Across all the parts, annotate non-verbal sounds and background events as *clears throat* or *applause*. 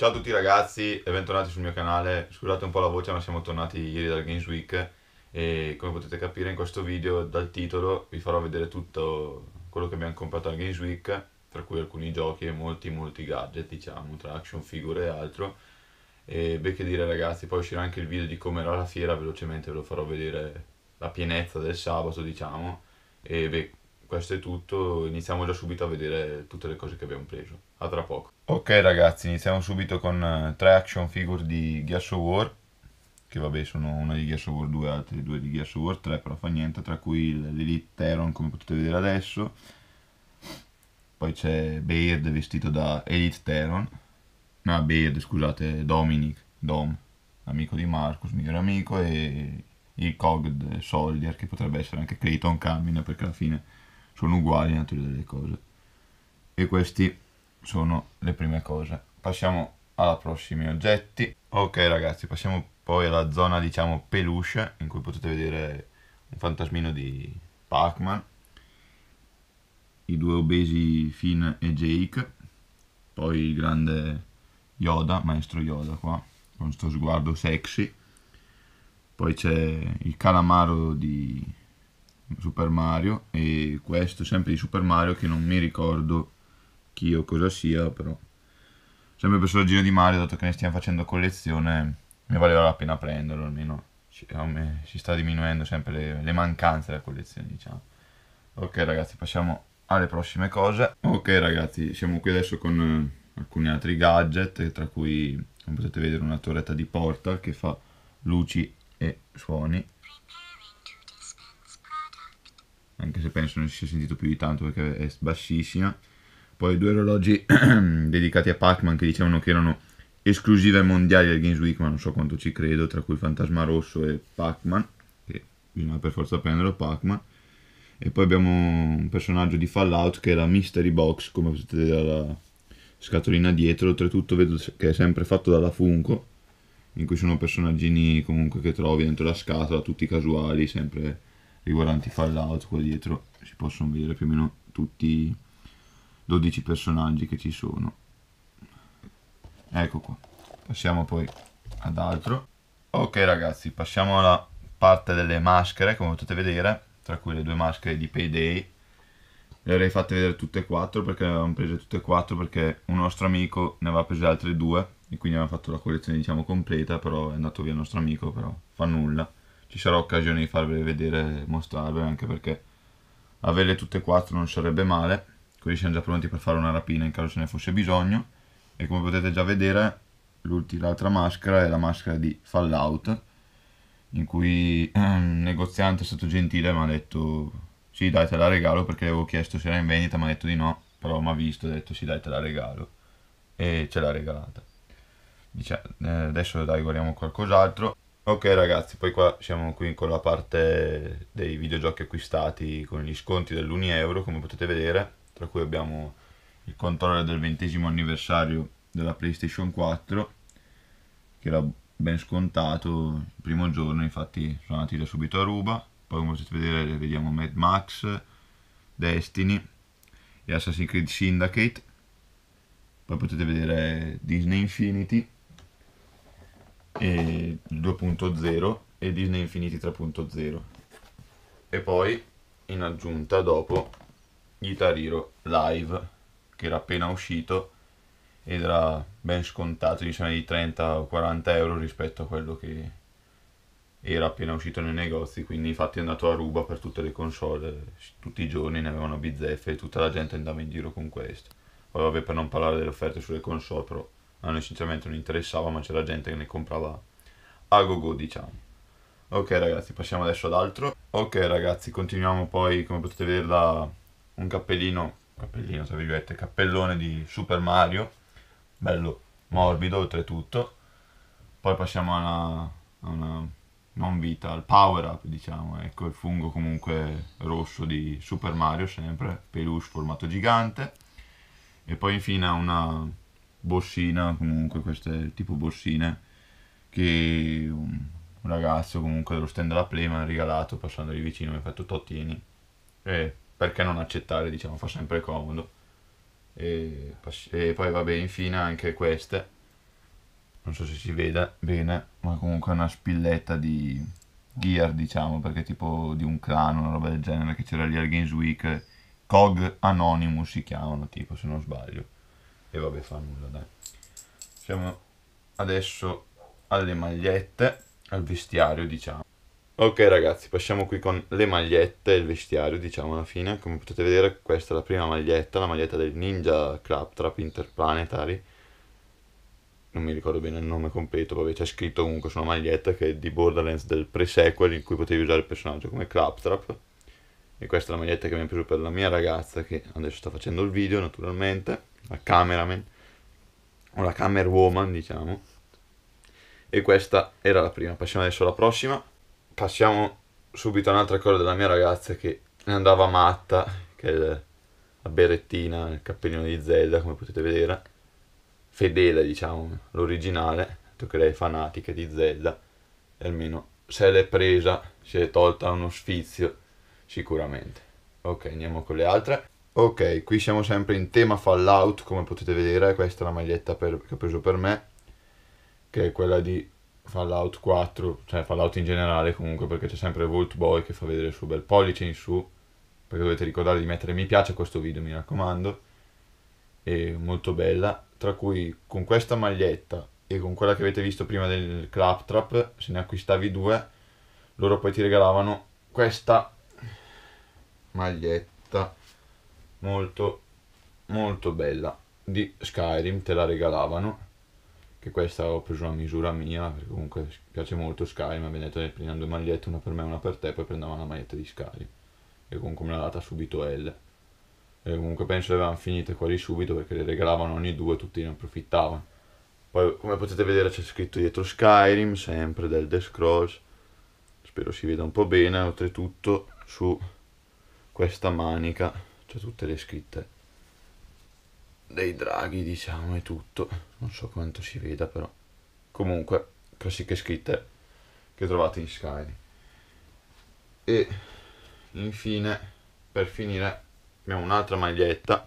Ciao a tutti ragazzi e bentornati sul mio canale, scusate un po' la voce ma siamo tornati ieri dal Games Week e come potete capire in questo video dal titolo vi farò vedere tutto quello che abbiamo comprato al Games Week tra cui alcuni giochi e molti molti gadget diciamo tra action figure e altro e beh che dire ragazzi poi uscirà anche il video di come era la fiera velocemente ve lo farò vedere la pienezza del sabato diciamo e beh questo è tutto, iniziamo già subito a vedere tutte le cose che abbiamo preso. A tra poco. Ok ragazzi, iniziamo subito con eh, tre action figure di Gears of War, che vabbè sono una di Gears of War 2, altre due di Gears of War 3, però fa niente, tra cui l'Elite Teron come potete vedere adesso. Poi c'è Baird vestito da Elite Teron. No, Baird, scusate, Dominic, Dom, amico di Marcus, migliore amico, e il Cogd Soldier, che potrebbe essere anche Clayton Camina, perché alla fine sono uguali nella teoria delle cose. E queste sono le prime cose. Passiamo alla prossimi oggetti. Ok ragazzi, passiamo poi alla zona diciamo peluche, in cui potete vedere un fantasmino di Pac-Man, i due obesi Finn e Jake, poi il grande Yoda, maestro Yoda qua, con sto sguardo sexy, poi c'è il calamaro di Super Mario e questo sempre di Super Mario che non mi ricordo chi o cosa sia però sempre per solo il giro di Mario dato che ne stiamo facendo collezione mi valeva la pena prenderlo almeno ci, si sta diminuendo sempre le, le mancanze della collezione diciamo ok ragazzi passiamo alle prossime cose ok ragazzi siamo qui adesso con eh, alcuni altri gadget tra cui come potete vedere una torretta di portal che fa luci e suoni anche se penso non si sia sentito più di tanto perché è bassissima. Poi due orologi *clears throat* dedicati a Pac-Man che dicevano che erano esclusive mondiali al Games Week, ma non so quanto ci credo, tra cui Fantasma Rosso e Pac-Man, che bisogna per forza prenderlo Pac-Man. E poi abbiamo un personaggio di Fallout che è la Mystery Box, come potete vedere dalla scatolina dietro, oltretutto vedo che è sempre fatto dalla Funko, in cui sono personaggini comunque che trovi dentro la scatola, tutti casuali, sempre riguardanti Fallout qua dietro si possono vedere più o meno tutti i 12 personaggi che ci sono ecco qua passiamo poi ad altro ok ragazzi passiamo alla parte delle maschere come potete vedere tra cui le due maschere di Payday le avrei fatte vedere tutte e quattro perché le avevamo prese tutte e quattro perché un nostro amico ne aveva prese altre due e quindi aveva fatto la collezione diciamo completa però è andato via il nostro amico però fa nulla ci sarà occasione di farvele vedere e mostrarvele anche perché averle tutte e quattro non sarebbe male così siamo già pronti per fare una rapina in caso ce ne fosse bisogno e come potete già vedere l'altra maschera è la maschera di Fallout in cui ehm, il negoziante è stato gentile e mi ha detto sì dai te la regalo perché le avevo chiesto se era in vendita mi ha detto di no però mi ha visto e ha detto sì dai te la regalo e ce l'ha regalata Dice, eh, adesso dai guardiamo qualcos'altro Ok ragazzi, poi qua siamo qui con la parte dei videogiochi acquistati con gli sconti dell'1 euro, come potete vedere, tra cui abbiamo il controller del ventesimo anniversario della PlayStation 4, che era ben scontato il primo giorno, infatti sono andati da subito a ruba, poi come potete vedere vediamo Mad Max, Destiny e Assassin's Creed Syndicate, poi potete vedere Disney Infinity, e 2.0 e Disney Infinity 3.0 e poi in aggiunta dopo Guitar Hero Live che era appena uscito ed era ben scontato diciamo di 30 o 40 euro rispetto a quello che era appena uscito nei negozi quindi infatti è andato a ruba per tutte le console tutti i giorni ne avevano bizzeffe e tutta la gente andava in giro con questo poi vabbè per non parlare delle offerte sulle console però a noi sinceramente non interessava, ma c'era gente che ne comprava a go go, diciamo. Ok ragazzi, passiamo adesso ad altro. Ok ragazzi, continuiamo poi, come potete vedere, da un cappellino, cappellino tra virgolette, cappellone di Super Mario, bello morbido oltretutto. Poi passiamo a una, a una non vita, al power up diciamo, ecco il fungo comunque rosso di Super Mario sempre, peluche formato gigante. E poi infine a una Borsina, comunque queste è il tipo Borsina che un, un ragazzo comunque dello stand della Play mi ha regalato passando lì vicino mi ha fatto Tottini e perché non accettare diciamo fa sempre comodo e, e poi vabbè infine anche queste non so se si vede bene ma comunque una spilletta di gear diciamo perché tipo di un crano una roba del genere che c'era lì al Games Week Cog Anonymous si chiamano tipo se non sbaglio e vabbè, fa nulla, dai. Siamo adesso alle magliette, al vestiario, diciamo. Ok ragazzi, passiamo qui con le magliette e il vestiario, diciamo alla fine. Come potete vedere questa è la prima maglietta, la maglietta del Ninja Claptrap Interplanetary. Non mi ricordo bene il nome completo, vabbè c'è scritto comunque su una maglietta che è di Borderlands del pre-sequel in cui potevi usare il personaggio come Claptrap. E questa è la maglietta che mi è piaciuta per la mia ragazza che adesso sta facendo il video naturalmente la cameraman, o la camerwoman diciamo. E questa era la prima. Passiamo adesso alla prossima. Passiamo subito a un'altra cosa della mia ragazza che ne andava matta, che è la berettina il cappellino di Zelda, come potete vedere. Fedele, diciamo, l'originale, detto che lei è fanatica di Zelda, e almeno se l'è presa, si è tolta uno sfizio, sicuramente. Ok, andiamo con le altre. Ok, qui siamo sempre in tema Fallout, come potete vedere, questa è la maglietta per, che ho preso per me, che è quella di Fallout 4, cioè Fallout in generale comunque, perché c'è sempre Volt Boy che fa vedere il suo bel pollice in su, perché dovete ricordare di mettere mi piace a questo video, mi raccomando, è molto bella, tra cui con questa maglietta e con quella che avete visto prima del Claptrap, se ne acquistavi due, loro poi ti regalavano questa maglietta molto molto bella di Skyrim, te la regalavano, che questa ho preso una misura mia, perché comunque piace molto Skyrim, abbiamo detto che due magliette, una per me e una per te, poi prendevano la maglietta di Skyrim, e comunque me l'ha data subito L. E comunque penso che avevano finite quasi subito perché le regalavano ogni due, tutti ne approfittavano. Poi come potete vedere c'è scritto dietro Skyrim, sempre del The Scrolls, spero si veda un po' bene, oltretutto su questa manica cioè tutte le scritte dei draghi diciamo e tutto non so quanto si veda però comunque classiche scritte che trovate in Skyrim e infine per finire abbiamo un'altra maglietta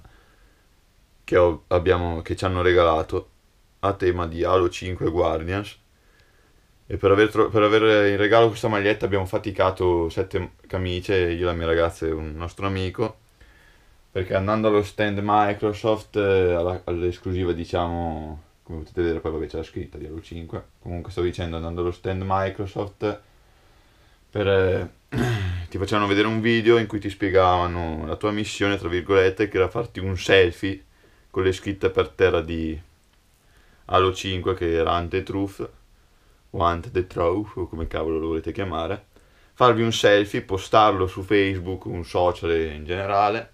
che, ho, abbiamo, che ci hanno regalato a tema di Halo 5 Guardians e per aver, tro- per aver, in regalo questa maglietta abbiamo faticato sette camicie, io e la mia ragazza e un nostro amico, perché andando allo stand Microsoft, eh, all'esclusiva diciamo, come potete vedere poi vabbè c'è la scritta di Halo 5, comunque stavo dicendo andando allo stand Microsoft, per, eh, *clears throat* ti facevano vedere un video in cui ti spiegavano la tua missione, tra virgolette, che era farti un selfie con le scritte per terra di Halo 5 che era Truth, o Ante the Truth o come cavolo lo volete chiamare, farvi un selfie, postarlo su Facebook, un social in generale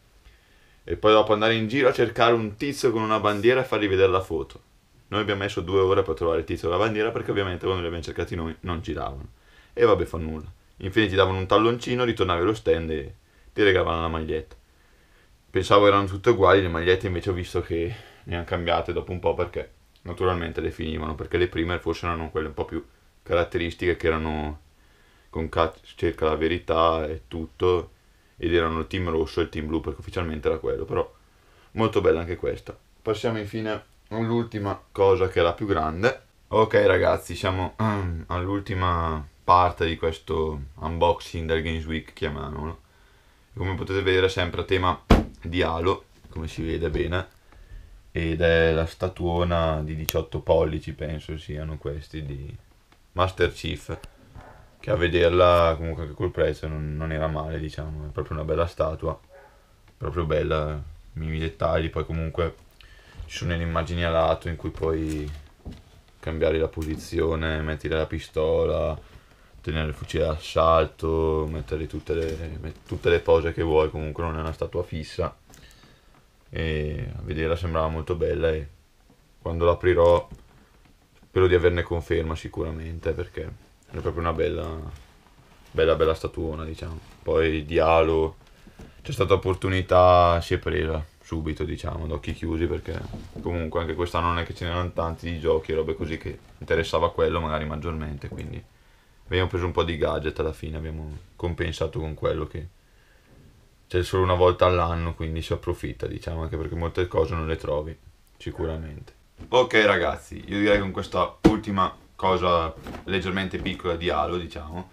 e poi dopo andare in giro a cercare un tizio con una bandiera e fargli vedere la foto. Noi abbiamo messo due ore per trovare il tizio con la bandiera perché ovviamente quando li abbiamo cercati noi non giravano. E vabbè fa nulla. Infine ti davano un talloncino, ritornavi allo stand e ti regalavano la maglietta. Pensavo erano tutte uguali, le magliette invece ho visto che ne hanno cambiate dopo un po' perché naturalmente le finivano, perché le prime forse erano quelle un po' più caratteristiche che erano con cat- cerca la verità e tutto ed erano il team rosso e il team blu perché ufficialmente era quello, però molto bella anche questa. Passiamo infine all'ultima cosa che è la più grande. Ok ragazzi, siamo ehm, all'ultima parte di questo unboxing del Games Week, chiamiamolo. Come potete vedere è sempre a tema di Halo, come si vede bene. Ed è la statuona di 18 pollici, penso siano questi, di Master Chief che a vederla comunque anche col prezzo non, non era male, diciamo, è proprio una bella statua, proprio bella, minimi dettagli, poi comunque ci sono le immagini a lato in cui puoi cambiare la posizione, mettere la pistola, tenere il fucile d'assalto, mettere tutte le, tutte le pose che vuoi, comunque non è una statua fissa e a vederla sembrava molto bella e quando l'aprirò spero di averne conferma sicuramente perché è proprio una bella bella bella statuona diciamo poi Dialo c'è stata opportunità si è presa subito diciamo ad occhi chiusi perché comunque anche quest'anno non è che ce n'erano tanti di giochi e robe così che interessava quello magari maggiormente quindi abbiamo preso un po' di gadget alla fine abbiamo compensato con quello che c'è solo una volta all'anno quindi si approfitta diciamo anche perché molte cose non le trovi sicuramente ok ragazzi io direi con questa ultima cosa leggermente piccola di Halo, diciamo.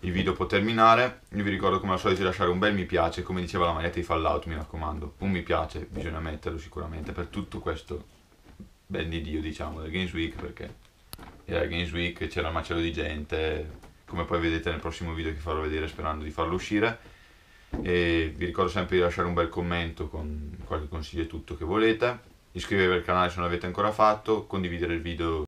Il video può terminare, io vi ricordo come al solito di lasciare un bel mi piace, come diceva la maglietta di Fallout, mi raccomando, un mi piace, bisogna metterlo sicuramente per tutto questo ben di Dio, diciamo, del Games Week, perché era Games Week, c'era un macello di gente, come poi vedete nel prossimo video che farò vedere sperando di farlo uscire. E vi ricordo sempre di lasciare un bel commento con qualche consiglio e tutto che volete iscrivervi al canale se non l'avete ancora fatto condividere il video